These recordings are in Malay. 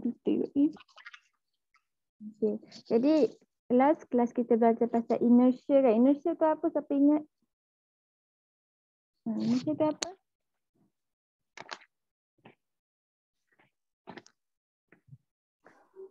attitude ni. Okay. Jadi last kelas kita belajar pasal inertia kan. Inertia tu apa siapa ingat? Ha, inertia tu apa?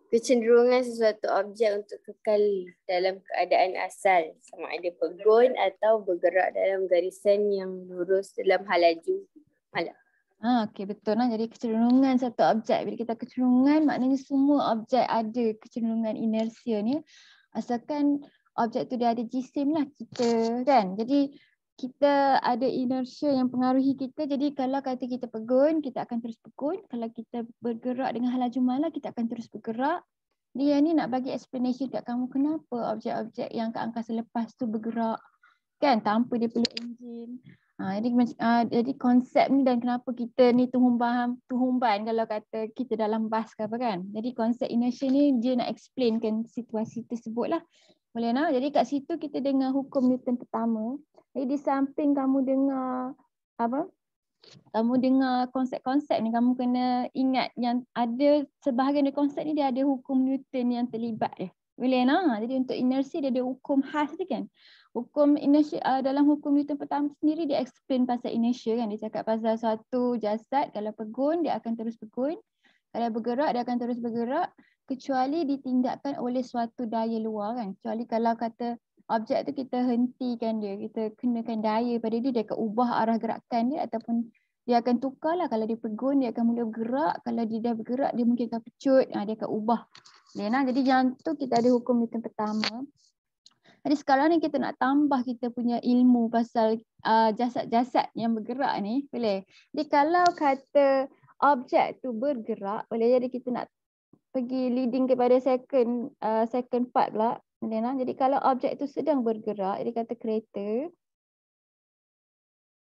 Kecenderungan sesuatu objek untuk kekal dalam keadaan asal sama ada pegun atau bergerak dalam garisan yang lurus dalam halaju. Malah. Ha, okay, betul. Lah. Jadi kecenderungan satu objek. Bila kita kecenderungan, maknanya semua objek ada kecenderungan inersia ni. Asalkan objek tu dia ada jisim lah kita kan. Jadi kita ada inersia yang pengaruhi kita. Jadi kalau kata kita pegun, kita akan terus pegun. Kalau kita bergerak dengan hal malah, kita akan terus bergerak. Dia ni nak bagi explanation kat kamu kenapa objek-objek yang kat angkasa lepas tu bergerak. Kan, tanpa dia perlu engine. Ha, jadi, uh, jadi konsep ni dan kenapa kita ni tuhumban, tuhumban kalau kata kita dalam bas ke apa kan. Jadi konsep inertia ni dia nak explainkan situasi tersebut lah. Boleh nak? Jadi kat situ kita dengar hukum Newton pertama. Jadi di samping kamu dengar apa? Kamu dengar konsep-konsep ni kamu kena ingat yang ada sebahagian dari konsep ni dia ada hukum Newton yang terlibat dia. Milena. Lah. Jadi untuk inersi dia ada hukum khas dia kan. Hukum inersi uh, dalam hukum Newton pertama sendiri dia explain pasal inersia kan. Dia cakap pasal suatu jasad kalau pegun dia akan terus pegun. Kalau bergerak dia akan terus bergerak kecuali ditindakkan oleh suatu daya luar kan. Kecuali kalau kata objek tu kita hentikan dia, kita kenakan daya pada dia, dia akan ubah arah gerakan dia ataupun dia akan tukarlah kalau dia pegun dia akan mula bergerak, kalau dia dah bergerak dia mungkin akan pecut, ha, dia akan ubah Okay, nah, jadi yang tu kita ada hukum Newton pertama. Jadi sekarang ni kita nak tambah kita punya ilmu pasal uh, jasad-jasad uh, yang bergerak ni. Boleh? Jadi kalau kata objek tu bergerak, boleh jadi kita nak pergi leading kepada second uh, second part pula. Boleh, nah? Jadi kalau objek tu sedang bergerak, jadi kata kereta.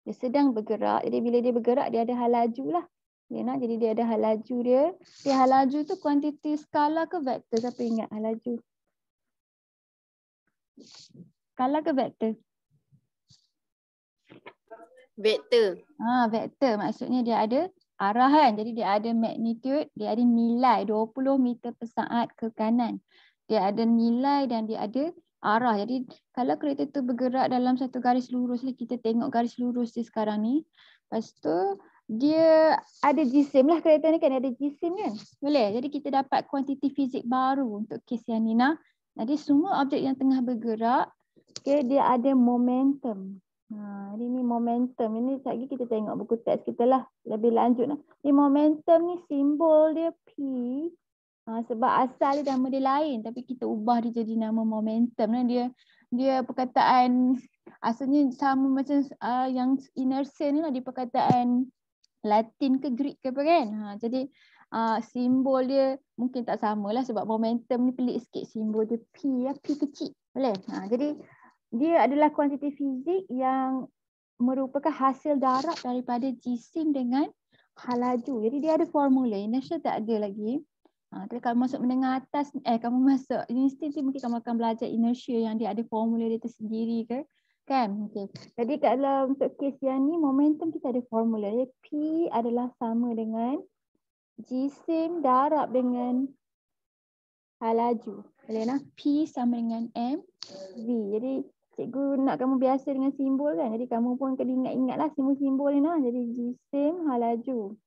Dia sedang bergerak. Jadi bila dia bergerak, dia ada hal laju lah. Dia nak jadi dia ada hal laju dia. Dia hal laju tu kuantiti skala ke vektor? Siapa ingat hal laju? Skala ke vektor? Vektor. Ha, vektor maksudnya dia ada arah Jadi dia ada magnitude, dia ada nilai 20 meter per saat ke kanan. Dia ada nilai dan dia ada arah. Jadi kalau kereta tu bergerak dalam satu garis lurus, kita tengok garis lurus dia sekarang ni. Lepas tu dia ada gsim lah kereta ni kan ada gsim kan boleh jadi kita dapat kuantiti fizik baru untuk kes yang Nina jadi semua objek yang tengah bergerak okay dia ada momentum ha jadi ni momentum ini lagi kita tengok buku teks kita lah lebih lanjut lah. ni momentum ni simbol dia p ha, sebab asal dia nama dia lain tapi kita ubah dia jadi nama momentum lah. dia dia perkataan asalnya sama macam uh, yang inersia ni lah di perkataan Latin ke Greek ke apa kan. Ha, jadi uh, simbol dia mungkin tak sama lah sebab momentum ni pelik sikit. Simbol dia P ya, P kecil. Boleh? Ha, jadi dia adalah kuantiti fizik yang merupakan hasil darab daripada jisim dengan halaju. Jadi dia ada formula. Inertia tak ada lagi. Ha, tapi kalau masuk menengah atas, eh kamu masuk universiti mungkin kamu akan belajar inertia yang dia ada formula dia tersendiri ke. Kan? Okay. Jadi kalau untuk kes yang ni momentum kita ada formula ya. P adalah sama dengan jisim darab dengan halaju. Boleh nak? P sama dengan M V. Jadi cikgu nak kamu biasa dengan simbol kan? Jadi kamu pun kena ingat-ingatlah simbol-simbol ni nah. Jadi jisim halaju.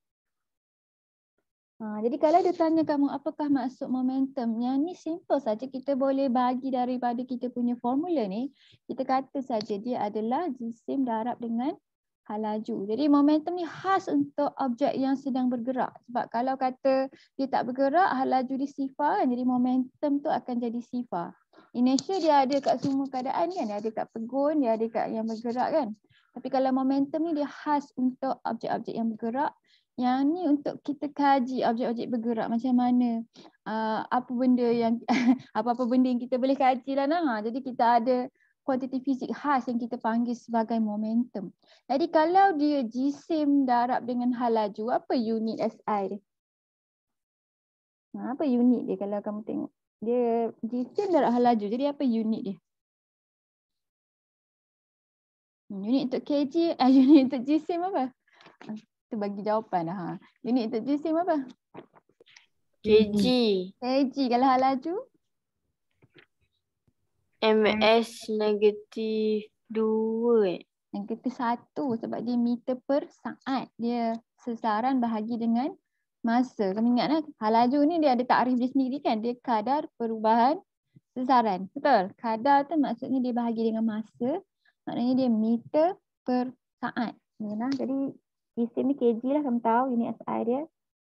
Ha, jadi kalau dia tanya kamu apakah maksud momentum, yang ni simple saja kita boleh bagi daripada kita punya formula ni. Kita kata saja dia adalah jisim darab dengan halaju. Jadi momentum ni khas untuk objek yang sedang bergerak. Sebab kalau kata dia tak bergerak, halaju dia sifar kan. Jadi momentum tu akan jadi sifar. Inertia dia ada kat semua keadaan kan. Dia ada kat pegun, dia ada kat yang bergerak kan. Tapi kalau momentum ni dia khas untuk objek-objek yang bergerak yang ni untuk kita kaji objek-objek bergerak macam mana uh, apa benda yang apa-apa benda yang kita boleh kaji lah nah. jadi kita ada kuantiti fizik khas yang kita panggil sebagai momentum jadi kalau dia jisim darab dengan hal laju apa unit SI dia ah, apa unit dia kalau kamu tengok dia jisim darab hal laju jadi apa unit dia hmm, unit untuk kg eh, unit untuk jisim apa kita bagi jawapan ha. Unit tertulis sim apa? KG. KG kalau hal laju. MS negatif 2. Eh. Negatif 1 sebab dia meter per saat. Dia sesaran bahagi dengan masa. Kamu ingatlah eh? hal laju ni dia ada takrif dia sendiri kan. Dia kadar perubahan sesaran. Betul. Kadar tu maksudnya dia bahagi dengan masa. Maknanya dia meter per saat. Ya, nah. Jadi sistem ni kg lah kamu tahu unit SI dia.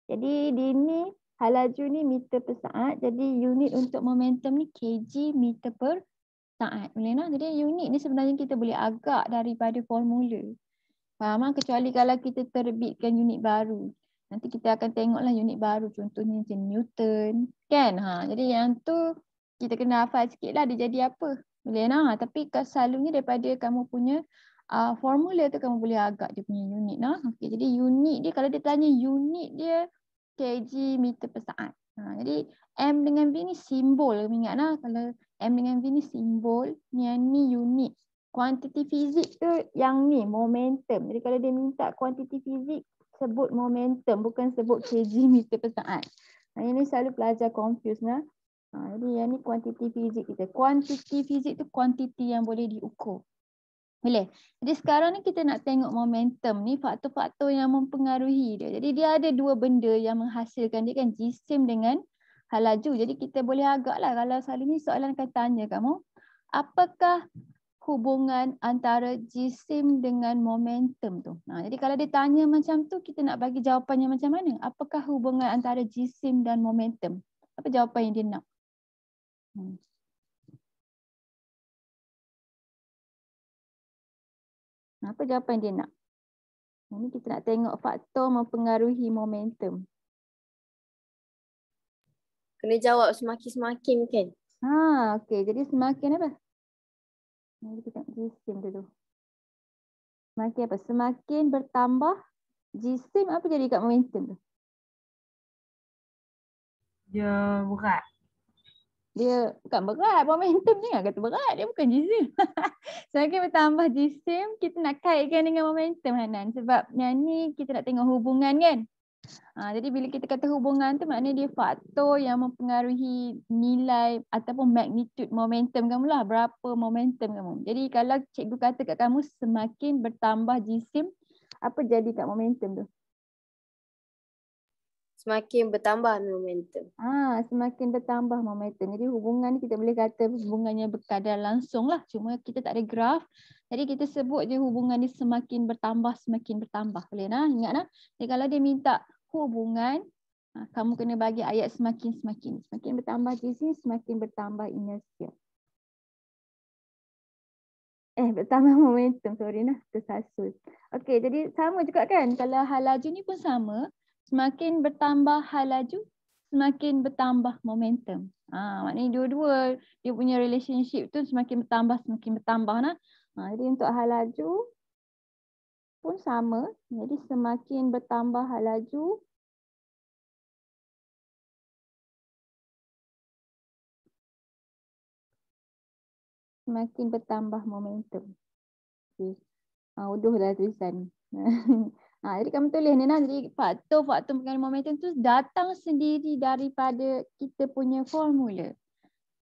Jadi di ni halaju ni meter per saat. Jadi unit untuk momentum ni kg meter per saat. Boleh nak? Jadi unit ni sebenarnya kita boleh agak daripada formula. Faham kan? Kecuali kalau kita terbitkan unit baru. Nanti kita akan tengoklah unit baru contohnya macam Newton. Kan? Ha. Jadi yang tu kita kena hafal sikit lah dia jadi apa. Boleh nak? Tapi selalunya daripada kamu punya uh, formula tu kamu boleh agak dia punya unit nah. Okey jadi unit dia kalau dia tanya unit dia kg meter per saat. Ha, jadi m dengan v ni simbol kamu ingat nah kalau m dengan v ni simbol ni ni unit. Kuantiti fizik tu yang ni momentum. Jadi kalau dia minta kuantiti fizik sebut momentum bukan sebut kg meter per saat. Ha, ini selalu pelajar confuse nah. Ha, jadi yang ni kuantiti fizik kita. Kuantiti fizik tu kuantiti yang boleh diukur. Boleh. Jadi sekarang ni kita nak tengok momentum ni faktor-faktor yang mempengaruhi dia. Jadi dia ada dua benda yang menghasilkan dia kan jisim dengan hal laju. Jadi kita boleh agaklah kalau soalan ni soalan akan tanya kamu apakah hubungan antara jisim dengan momentum tu. Nah, ha, jadi kalau dia tanya macam tu kita nak bagi jawapannya macam mana? Apakah hubungan antara jisim dan momentum? Apa jawapan yang dia nak? Hmm. Apa jawapan dia nak? Ini kita nak tengok faktor mempengaruhi momentum. Kena jawab semakin-semakin kan? Ha, okey. Jadi semakin apa? Ini kita tengok jisim dulu. Semakin apa? Semakin bertambah jisim apa jadi kat momentum tu? Dia berat dia bukan berat momentum ni kan lah. kata berat dia bukan jisim so kita tambah jisim kita nak kaitkan dengan momentum Hanan sebab yang ni kita nak tengok hubungan kan ha, jadi bila kita kata hubungan tu maknanya dia faktor yang mempengaruhi nilai ataupun magnitude momentum kamu lah berapa momentum kamu jadi kalau cikgu kata kat kamu semakin bertambah jisim apa jadi kat momentum tu semakin bertambah momentum. Ah, semakin bertambah momentum. Jadi hubungan ni kita boleh kata hubungannya berkadar langsung lah. Cuma kita tak ada graf. Jadi kita sebut je hubungan ni semakin bertambah, semakin bertambah. Boleh nak? Ingat nak? Jadi kalau dia minta hubungan, ah, kamu kena bagi ayat semakin semakin semakin bertambah di sini semakin bertambah inersia. Eh bertambah momentum sorry nah tersasul. Okey jadi sama juga kan kalau hal laju ni pun sama semakin bertambah hal laju, semakin bertambah momentum. Ha, maknanya dua-dua dia punya relationship tu semakin bertambah, semakin bertambah. Nah. Ha, jadi untuk hal laju pun sama. Jadi semakin bertambah hal laju, semakin bertambah momentum. Okay. Ha, uduh dah tulisan. Ha, jadi kamu tulis ni lah. Jadi faktor, faktor mengenai momentum tu datang sendiri daripada kita punya formula.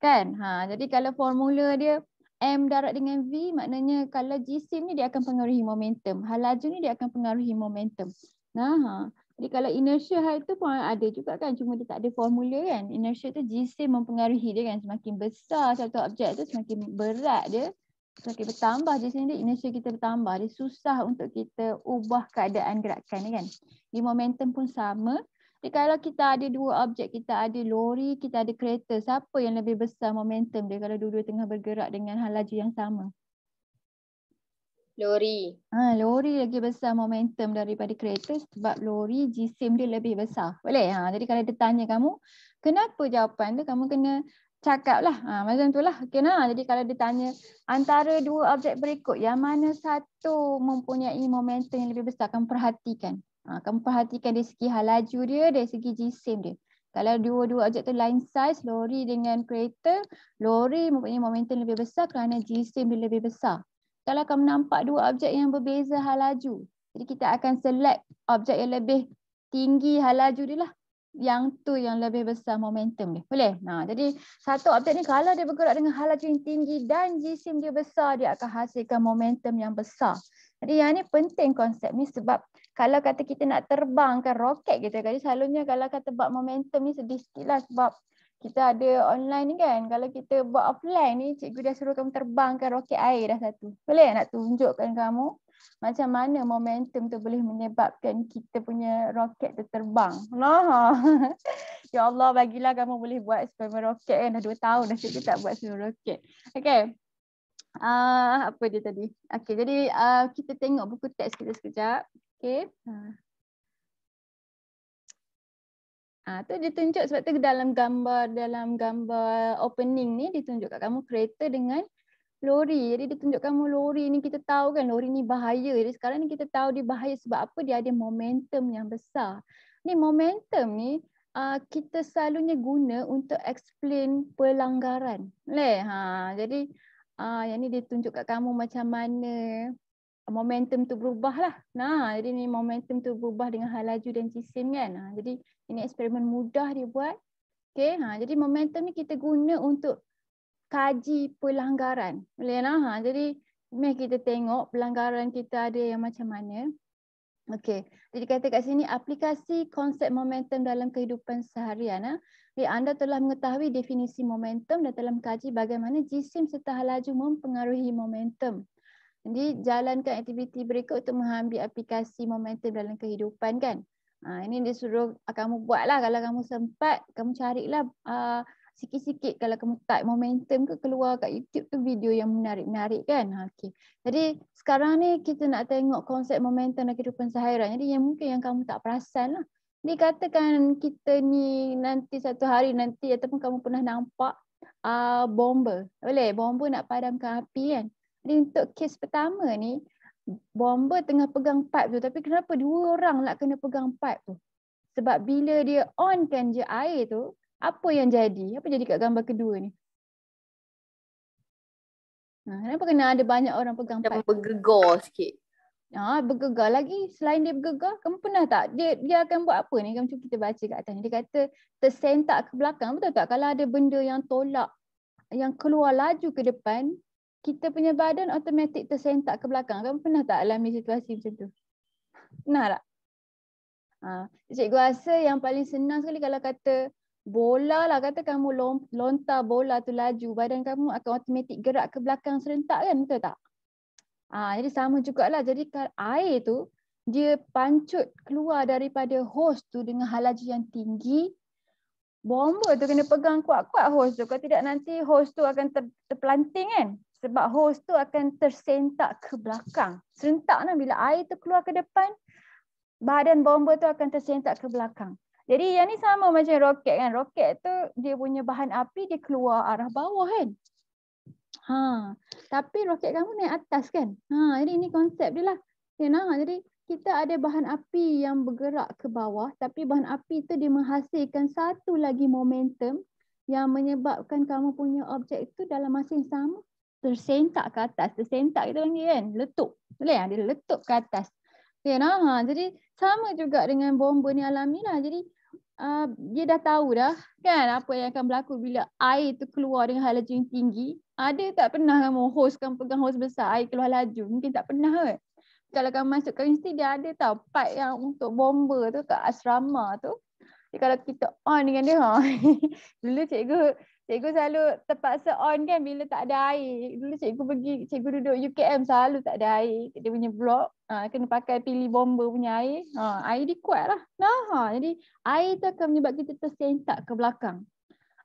Kan? Ha, jadi kalau formula dia M darat dengan V maknanya kalau jisim ni dia akan pengaruhi momentum. Hal laju ni dia akan pengaruhi momentum. Nah, ha. Jadi kalau inertia hal tu pun ada juga kan. Cuma dia tak ada formula kan. Inertia tu jisim mempengaruhi dia kan. Semakin besar satu objek tu semakin berat dia. So, okay, bertambah je sendiri, inertia kita bertambah. Dia susah untuk kita ubah keadaan gerakan ni kan. Di momentum pun sama. Jadi kalau kita ada dua objek, kita ada lori, kita ada kereta, siapa yang lebih besar momentum dia kalau dua-dua tengah bergerak dengan hal laju yang sama? Lori. Ha, lori lagi besar momentum daripada kereta sebab lori jisim dia lebih besar. Boleh? Ha, jadi kalau dia tanya kamu, kenapa jawapan tu kamu kena cakap lah. Ha, macam tu lah. Okay, nah. Jadi kalau ditanya antara dua objek berikut, yang mana satu mempunyai momentum yang lebih besar, kamu perhatikan. Ha, kamu perhatikan dari segi hal laju dia, dari segi jisim dia. Kalau dua-dua objek tu line size, lori dengan kereta, lori mempunyai momentum lebih besar kerana jisim dia lebih besar. Kalau kamu nampak dua objek yang berbeza hal laju, jadi kita akan select objek yang lebih tinggi hal laju dia lah yang tu yang lebih besar momentum dia. Boleh? Nah, jadi satu objek ni kalau dia bergerak dengan halaju yang tinggi dan jisim dia besar, dia akan hasilkan momentum yang besar. Jadi yang ni penting konsep ni sebab kalau kata kita nak terbangkan roket kita Jadi kan, selalunya kalau kata buat momentum ni sedih sikit lah sebab kita ada online ni kan. Kalau kita buat offline ni, cikgu dah suruh kamu terbangkan roket air dah satu. Boleh nak tunjukkan kamu? macam mana momentum tu boleh menyebabkan kita punya roket tu terbang. Nah. ya Allah bagilah kamu boleh buat sperma roket kan. Dah dua tahun dah kita tak buat sperma roket. Okay. Uh, apa dia tadi? Okay, jadi uh, kita tengok buku teks kita sekejap. Okay. Ah, ah tu dia sebab tu dalam gambar dalam gambar opening ni dia kat kamu kereta dengan lori. Jadi dia tunjukkan mu lori ni kita tahu kan lori ni bahaya. Jadi sekarang ni kita tahu dia bahaya sebab apa? Dia ada momentum yang besar. Ni momentum ni uh, kita selalunya guna untuk explain pelanggaran. le Ha, jadi uh, yang ni dia tunjuk kat kamu macam mana momentum tu berubah lah. Nah, jadi ni momentum tu berubah dengan hal laju dan cisim kan. Ha, jadi ini eksperimen mudah dia buat. Okay, ha, jadi momentum ni kita guna untuk kaji pelanggaran. Liana, ya, ha? Jadi mari kita tengok pelanggaran kita ada yang macam mana. Okey. Jadi kata kat sini aplikasi konsep momentum dalam kehidupan seharian. Ha? Jadi, anda telah mengetahui definisi momentum dan telah mengkaji bagaimana jisim serta halaju mempengaruhi momentum. Jadi jalankan aktiviti berikut untuk mengambil aplikasi momentum dalam kehidupan kan. Ha, ini dia suruh ah, kamu buatlah kalau kamu sempat kamu carilah uh, sikit-sikit kalau kamu tak momentum ke keluar kat YouTube tu video yang menarik-menarik kan. Ha, okay. Jadi sekarang ni kita nak tengok konsep momentum dan kehidupan sehairan. Jadi yang mungkin yang kamu tak perasan lah. Ni katakan kita ni nanti satu hari nanti ataupun kamu pernah nampak uh, bomba. Boleh? Bomba nak padamkan api kan. Jadi untuk kes pertama ni, bomba tengah pegang pipe tu. Tapi kenapa dua orang nak lah kena pegang pipe tu? Sebab bila dia on kan je air tu, apa yang jadi? Apa jadi kat gambar kedua ni? Ha, kenapa kena ada banyak orang pegang pad? Dia bergegar sikit. Ha, bergegar lagi. Selain dia bergegar, kamu pernah tak? Dia, dia akan buat apa ni? Kamu cuba kita baca kat atas ni. Dia kata tersentak ke belakang. Betul tak? Kalau ada benda yang tolak, yang keluar laju ke depan, kita punya badan otomatik tersentak ke belakang. Kamu pernah tak alami situasi macam tu? Pernah tak? Ha. Cikgu rasa yang paling senang sekali kalau kata bola lah kata kamu lontar bola tu laju badan kamu akan automatik gerak ke belakang serentak kan betul tak ha, jadi sama juga lah. jadi air tu dia pancut keluar daripada hose tu dengan halaju yang tinggi bomba tu kena pegang kuat-kuat hose tu kalau tidak nanti hose tu akan ter, terpelanting kan sebab hose tu akan tersentak ke belakang serentak lah bila air tu keluar ke depan badan bomba tu akan tersentak ke belakang jadi yang ni sama macam roket kan. Roket tu dia punya bahan api dia keluar arah bawah kan. Ha. Tapi roket kamu naik atas kan. Ha. Jadi ini konsep dia lah. Okay, nah. Jadi kita ada bahan api yang bergerak ke bawah. Tapi bahan api tu dia menghasilkan satu lagi momentum. Yang menyebabkan kamu punya objek tu dalam masa yang sama. Tersentak ke atas. Tersentak kita panggil kan. Letup. Boleh kan? Dia letup ke atas. Okay, nah. Jadi sama juga dengan bomba ni alami lah. Jadi uh, dia dah tahu dah kan apa yang akan berlaku bila air tu keluar dengan halajun tinggi. Ada ah, uh, tak pernah kamu host kan pegang host besar air keluar laju? Mungkin tak pernah kan. Kalau kamu masuk ke institut dia ada tau part yang untuk bomba tu kat asrama tu. Jadi kalau kita on dengan dia ha. Dulu cikgu Cikgu selalu terpaksa on kan bila tak ada air. Dulu cikgu pergi, cikgu duduk UKM selalu tak ada air. Dia punya blok, ha, kena pakai pilih bomber punya air. Ha, air dia kuat lah. Nah, ha, jadi air tu akan menyebabkan kita tersentak ke belakang.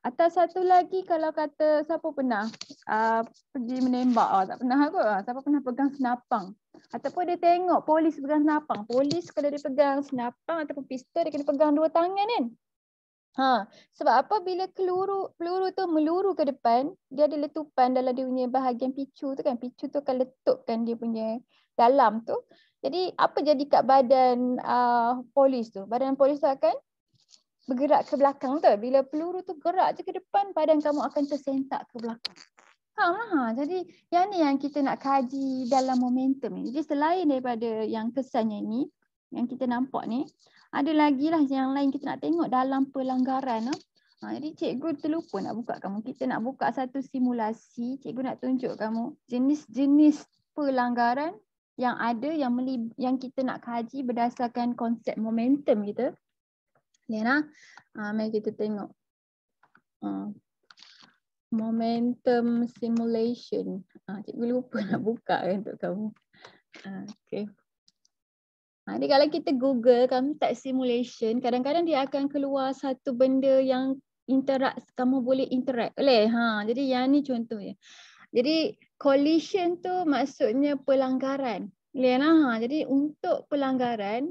Atau satu lagi kalau kata siapa pernah uh, pergi menembak. Oh, tak pernah kot. Ah, siapa pernah pegang senapang. Ataupun dia tengok polis pegang senapang. Polis kalau dia pegang senapang ataupun pistol dia kena pegang dua tangan kan. Ha, sebab apa bila peluru peluru tu meluru ke depan, dia ada letupan dalam dia punya bahagian picu tu kan. Picu tu akan letupkan dia punya dalam tu. Jadi apa jadi kat badan uh, polis tu? Badan polis tu akan bergerak ke belakang tu. Bila peluru tu gerak je ke depan, badan kamu akan tersentak ke belakang. Ha, ha, ha. Jadi yang ni yang kita nak kaji dalam momentum ni. Jadi selain daripada yang kesannya ni, yang kita nampak ni, ada lagi lah yang lain kita nak tengok dalam pelanggaran. Ah. Ha, jadi cikgu terlupa nak buka kamu. Kita nak buka satu simulasi. Cikgu nak tunjuk kamu jenis-jenis pelanggaran yang ada yang melib yang kita nak kaji berdasarkan konsep momentum kita. Lena, ah, ha, mari kita tengok. Ha. Momentum simulation. Ha, cikgu lupa nak buka untuk kamu. Ha, okay. Ha, jadi kalau kita Google kamu tak simulation, kadang-kadang dia akan keluar satu benda yang interak kamu boleh interact. Boleh. Ha, jadi yang ni contoh ya. Jadi collision tu maksudnya pelanggaran. Lena, lah, ha, jadi untuk pelanggaran,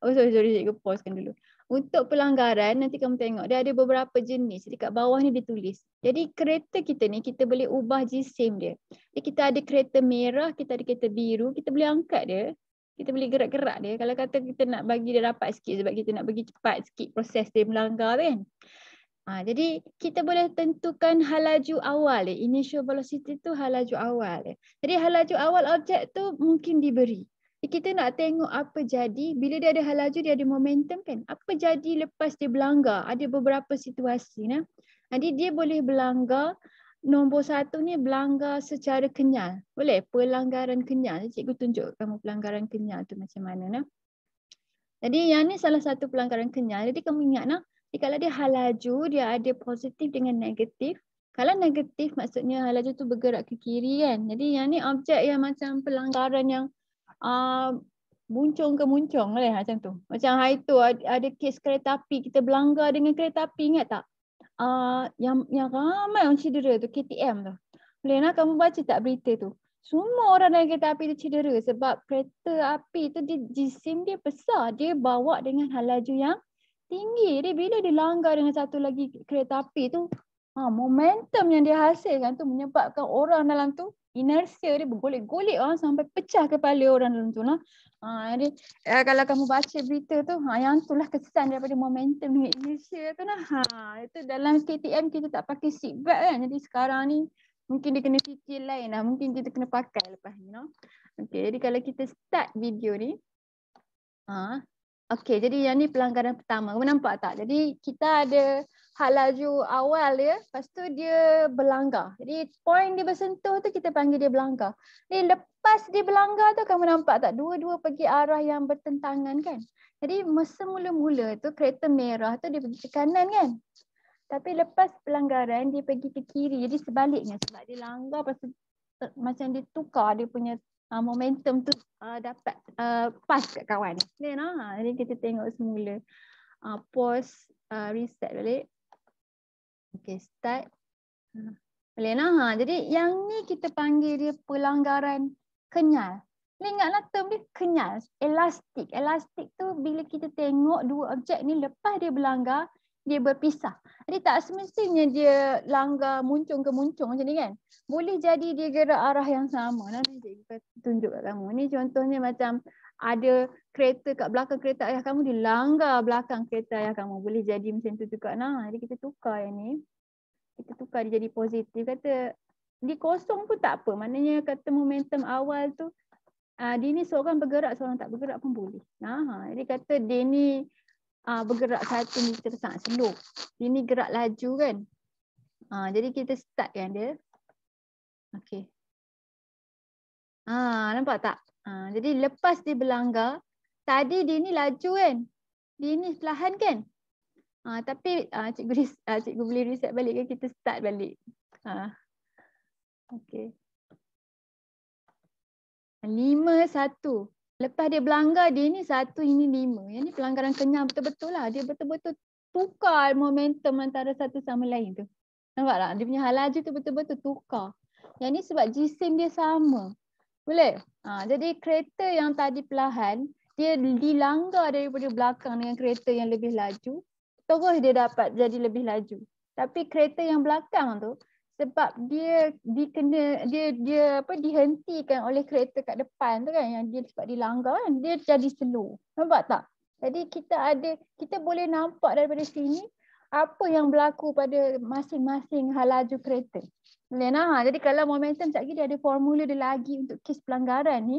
oh sorry sorry, cikgu pausekan dulu. Untuk pelanggaran nanti kamu tengok dia ada beberapa jenis. Jadi kat bawah ni ditulis. Jadi kereta kita ni kita boleh ubah jisim dia. Jadi kita ada kereta merah, kita ada kereta biru, kita boleh angkat dia kita boleh gerak-gerak dia. Kalau kata kita nak bagi dia rapat sikit sebab kita nak bagi cepat sikit proses dia melanggar kan. Ha, jadi kita boleh tentukan halaju awal. Eh. Initial velocity tu halaju awal. Eh. Jadi halaju awal objek tu mungkin diberi. Kita nak tengok apa jadi bila dia ada halaju, dia ada momentum kan. Apa jadi lepas dia berlanggar? Ada beberapa situasi. Nah. Jadi dia boleh berlanggar nombor satu ni berlanggar secara kenyal. Boleh? Pelanggaran kenyal. Cikgu tunjuk kamu pelanggaran kenyal tu macam mana. Nah? Jadi yang ni salah satu pelanggaran kenyal. Jadi kamu ingat nah, jadi, kalau dia halaju, dia ada positif dengan negatif. Kalau negatif maksudnya halaju tu bergerak ke kiri kan. Jadi yang ni objek yang macam pelanggaran yang uh, muncung ke muncung boleh lah, macam tu. Macam hari tu ada kes kereta api kita berlanggar dengan kereta api ingat tak? Ah, yang yang ramai orang cedera tu KTM tu. Lena kamu baca tak berita tu? Semua orang naik kereta api tu cedera sebab kereta api tu dia jisim dia besar. Dia bawa dengan halaju yang tinggi. Jadi bila dia langgar dengan satu lagi kereta api tu, ha, momentum yang dia hasilkan tu menyebabkan orang dalam tu inersia dia bergolek-golek ah sampai pecah kepala orang dalam tu lah. Ha, jadi eh, kalau kamu baca berita tu, ha, yang tu lah kesan daripada momentum dengan inersia tu lah. Ha, itu dalam KTM kita tak pakai seat belt kan. Jadi sekarang ni mungkin dia kena fikir lain lah. Mungkin kita kena pakai lepas ni. No? Okay, jadi kalau kita start video ni. Ha, ah, okay, jadi yang ni pelanggaran pertama. Kamu nampak tak? Jadi kita ada hak laju awal ya lepas tu dia berlanggar. Jadi point dia bersentuh tu kita panggil dia berlanggar. Ni lepas dia berlanggar tu kamu nampak tak dua-dua pergi arah yang bertentangan kan? Jadi masa mula-mula tu kereta merah tu dia pergi ke kanan kan? Tapi lepas pelanggaran dia pergi ke kiri. Jadi sebaliknya sebab dia langgar pasal eh, macam dia tukar dia punya uh, momentum tu uh, dapat uh, pas kat kawan. ni nah. Jadi kita tengok semula. Uh, post uh, reset balik. Okey, start. Boleh hmm. nak? Ha? Jadi yang ni kita panggil dia pelanggaran kenyal. Ni ingatlah term dia kenyal. Elastik. Elastik tu bila kita tengok dua objek ni lepas dia berlanggar, dia berpisah. Jadi tak semestinya dia langgar muncung ke muncung macam ni kan. Boleh jadi dia gerak arah yang sama. Nanti cikgu tunjuk kat kamu. Ni contohnya macam ada kereta kat belakang kereta ayah kamu, dia langgar belakang kereta ayah kamu. Boleh jadi macam tu juga. Nah, jadi kita tukar yang ni. Kita tukar dia jadi positif. Kata di kosong pun tak apa. Maknanya kata momentum awal tu, uh, dia ni seorang bergerak, seorang tak bergerak pun boleh. Nah, jadi kata dia ni uh, bergerak satu meter sangat slow. Ini gerak laju kan. Uh, jadi kita start kan dia. Okey. Ah, nampak tak? Ah, jadi lepas dia berlanggar, tadi dia ni laju kan? Dia ni perlahan kan? Ah, tapi ah, cikgu, ah, cikgu boleh reset balik kan? Kita start balik. Ah. okey. Lima satu. Lepas dia berlanggar dia ni satu ini lima. Yang ni pelanggaran kenyang betul-betul lah. Dia betul-betul tukar momentum antara satu sama lain tu. Nampak tak? Dia punya halaju tu betul-betul tukar. Yang ni sebab jisim dia sama. Boleh? Ha, jadi kereta yang tadi perlahan, dia dilanggar daripada belakang dengan kereta yang lebih laju. Terus dia dapat jadi lebih laju. Tapi kereta yang belakang tu, sebab dia dikena dia dia apa dihentikan oleh kereta kat depan tu kan yang dia sebab dilanggar kan dia jadi slow nampak tak jadi kita ada kita boleh nampak daripada sini apa yang berlaku pada masing-masing halaju kereta boleh nah ha, jadi kalau momentum satgi dia ada formula dia lagi untuk kes pelanggaran ni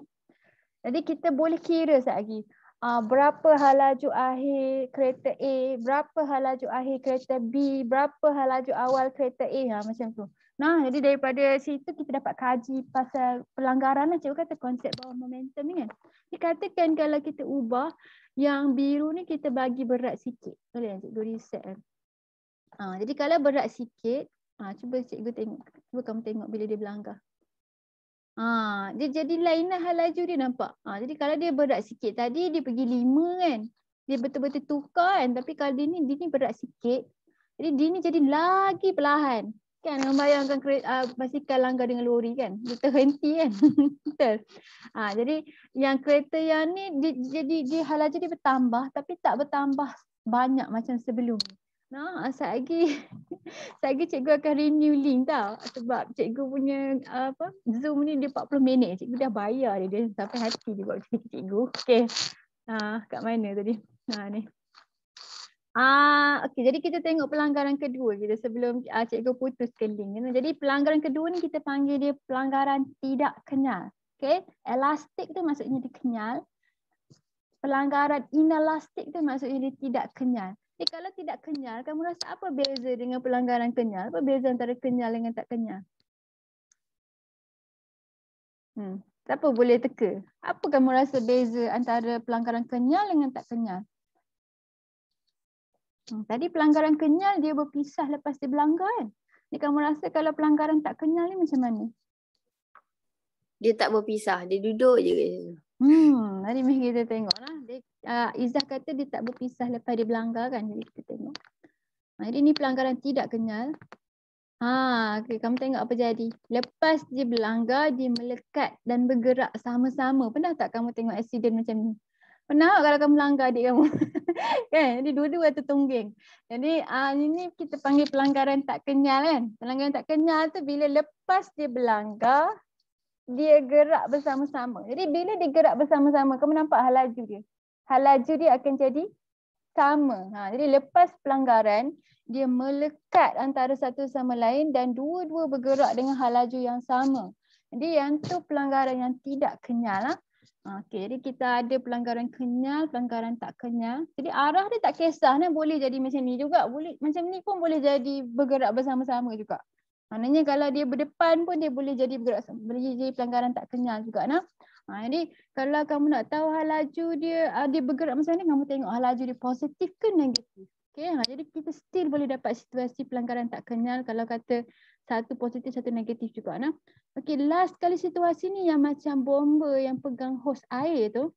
jadi kita boleh kira satgi uh, berapa halaju akhir kereta A, berapa halaju akhir kereta B, berapa halaju awal kereta A ha, macam tu. Nah, jadi daripada situ kita dapat kaji pasal pelanggaran lah cikgu kata konsep bawah momentum ni kan. Dikatakan kalau kita ubah yang biru ni kita bagi berat sikit. Boleh kan cikgu reset kan. Ha, jadi kalau berat sikit, ha, cuba cikgu tengok. Cuba kamu tengok bila dia berlanggar. Ha, dia jadi lainlah hal laju dia nampak. Ha, jadi kalau dia berat sikit tadi, dia pergi lima kan. Dia betul-betul tukar kan. Tapi kalau dia ni, dia ni berat sikit. Jadi dia ni jadi lagi perlahan. Kan membayangkan uh, ah, basikal langgar dengan lori kan. Dia terhenti kan. Betul. ha, jadi yang kereta yang ni, dia, jadi dia hal laju dia bertambah. Tapi tak bertambah banyak macam sebelum No, asal ah, lagi. Saya lagi cikgu akan renew link tau sebab cikgu punya ah, apa Zoom ni dia 40 minit. Cikgu dah bayar dia, dia sampai hati dia buat cikgu. cikgu. Okey. Ha, kat mana tadi? Ha ni. Ah, okey jadi kita tengok pelanggaran kedua kita sebelum ah, cikgu putus ke link. Jadi pelanggaran kedua ni kita panggil dia pelanggaran tidak kenyal. Okey. Elastik tu maksudnya dia kenyal. Pelanggaran inelastik tu maksudnya dia tidak kenyal. Eh, kalau tidak kenyal, kamu rasa apa beza dengan pelanggaran kenyal? Apa beza antara kenyal dengan tak kenyal? Hmm. Siapa boleh teka? Apa kamu rasa beza antara pelanggaran kenyal dengan tak kenyal? Hmm. Tadi pelanggaran kenyal dia berpisah lepas dia berlanggar kan? Jadi kamu rasa kalau pelanggaran tak kenyal ni macam mana? Dia tak berpisah. Dia duduk je. Hmm, hari ni kita tengoklah. Dia uh, Izzah kata dia tak berpisah lepas dia berlanggar kan. Jadi kita tengok. Hari ni pelanggaran tidak kenyal. Ha, okay, kamu tengok apa jadi. Lepas dia berlanggar, dia melekat dan bergerak sama-sama. Pernah tak kamu tengok aksiden macam ni? Pernah kalau kamu langgar adik kamu? kan? Jadi dua-dua tertungging. Jadi uh, ini kita panggil pelanggaran tak kenyal kan? Pelanggaran tak kenyal tu bila lepas dia berlanggar, dia gerak bersama-sama. Jadi bila dia gerak bersama-sama, kamu nampak hal laju dia. Hal laju dia akan jadi sama. Ha, jadi lepas pelanggaran, dia melekat antara satu sama lain dan dua-dua bergerak dengan hal laju yang sama. Jadi yang tu pelanggaran yang tidak kenyal. Ha, ha okay. Jadi kita ada pelanggaran kenyal, pelanggaran tak kenyal. Jadi arah dia tak kisah. Nah, boleh jadi macam ni juga. boleh Macam ni pun boleh jadi bergerak bersama-sama juga. Maknanya kalau dia berdepan pun dia boleh jadi bergerak, boleh jadi pelanggaran tak kenal juga nah. Ha, jadi kalau kamu nak tahu hal laju dia ada ah, bergerak macam ni kamu tengok hal laju dia positif ke negatif. Okey. Ha, jadi kita still boleh dapat situasi pelanggaran tak kenal kalau kata satu positif satu negatif juga nah. Okey, last kali situasi ni yang macam bomba yang pegang hos air tu.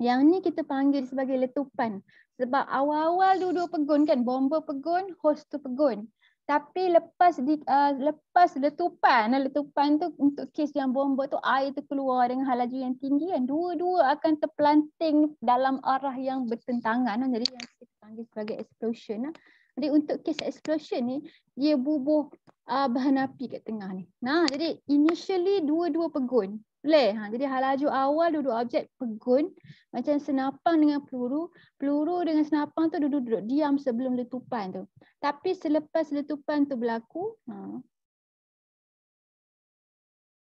Yang ni kita panggil sebagai letupan. Sebab awal-awal dulu dua pegun kan, bomba pegun, hos tu pegun tapi lepas di uh, lepas letupan letupan tu untuk kes yang bomba tu air tu keluar dengan halaju yang tinggi kan dua-dua akan terplanting dalam arah yang bertentangan jadi yang kita panggil sebagai explosion jadi untuk kes explosion ni dia bubuh uh, bahan api kat tengah ni nah jadi initially dua-dua pegun flare. Ha, jadi halaju laju awal duduk objek pegun macam senapang dengan peluru, peluru dengan senapang tu duduk-duduk diam sebelum letupan tu. Tapi selepas letupan tu berlaku, ha.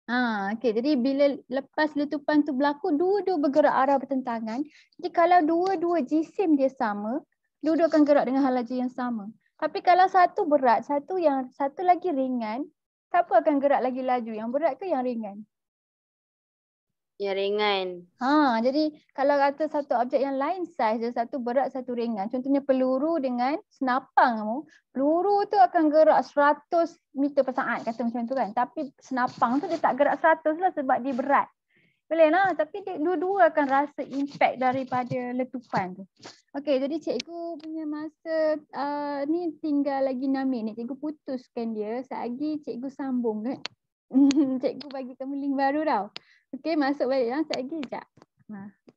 Ha, okay. Jadi bila lepas letupan tu berlaku, dua-dua bergerak arah bertentangan. Jadi kalau dua-dua jisim dia sama, dua-dua akan gerak dengan halaju yang sama. Tapi kalau satu berat, satu yang satu lagi ringan, siapa akan gerak lagi laju? Yang berat ke yang ringan? yang ringan. Ha, jadi kalau kata satu objek yang lain saiz dan satu berat satu ringan. Contohnya peluru dengan senapang kamu, peluru tu akan gerak 100 meter per saat kata macam tu kan. Tapi senapang tu dia tak gerak 100 lah sebab dia berat. Boleh lah tapi dua-dua akan rasa impact daripada letupan tu. Okey, jadi cikgu punya masa uh, ni tinggal lagi 6 minit. Cikgu putuskan dia. Sagi cikgu sambung kan. cikgu bagi kamu link baru tau. Okay, masuk balik lah. Sekejap lagi, ha. sekejap. Nah.